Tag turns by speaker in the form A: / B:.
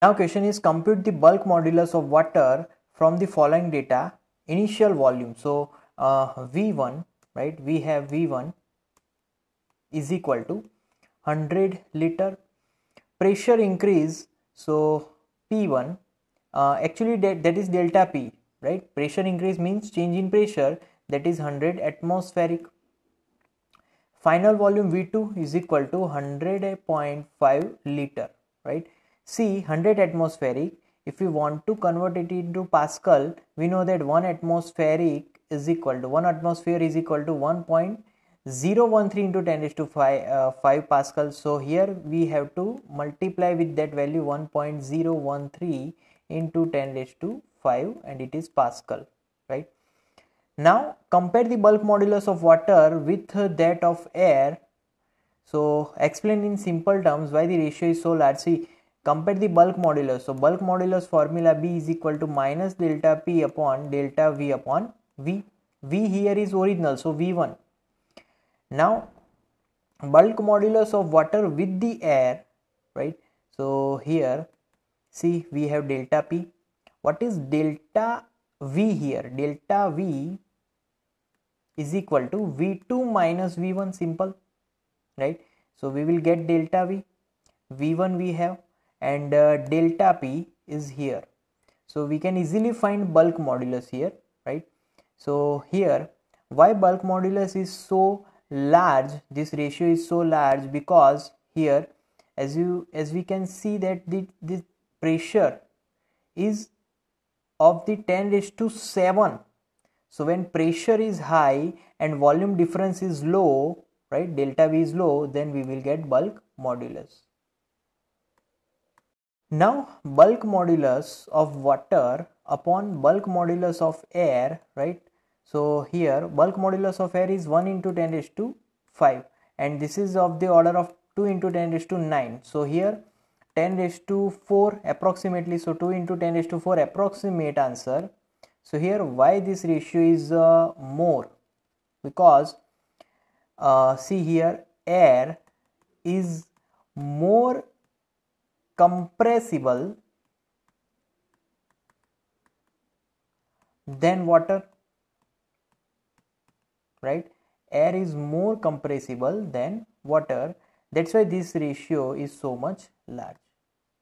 A: Now question is compute the bulk modulus of water from the following data initial volume. So uh, V1 right we have V1 is equal to 100 liter pressure increase so P1 uh, actually that, that is delta P right pressure increase means change in pressure that is 100 atmospheric final volume V2 is equal to 100.5 liter right C 100 atmospheric if we want to convert it into pascal we know that 1 atmospheric is equal to 1 atmosphere is equal to 1.013 into 10 is to 5, uh, 5 pascal so here we have to multiply with that value 1.013 into 10 is to 5 and it is pascal right now compare the bulk modulus of water with that of air so explain in simple terms why the ratio is so large see compare the bulk modulus so bulk modulus formula b is equal to minus delta p upon delta v upon v v here is original so v1 now bulk modulus of water with the air right so here see we have delta p what is delta v here delta v is equal to v2 minus v1 simple right so we will get delta v v1 we have and uh, delta p is here so we can easily find bulk modulus here right so here why bulk modulus is so large this ratio is so large because here as you as we can see that the, the pressure is of the 10 raised to 7 so when pressure is high and volume difference is low right delta v is low then we will get bulk modulus now bulk modulus of water upon bulk modulus of air right so here bulk modulus of air is 1 into 10 raised to 5 and this is of the order of 2 into 10 raised to 9 so here 10 raised to 4 approximately so 2 into 10 raised to 4 approximate answer so here why this ratio is uh, more because uh, see here air is more compressible than water right air is more compressible than water that's why this ratio is so much large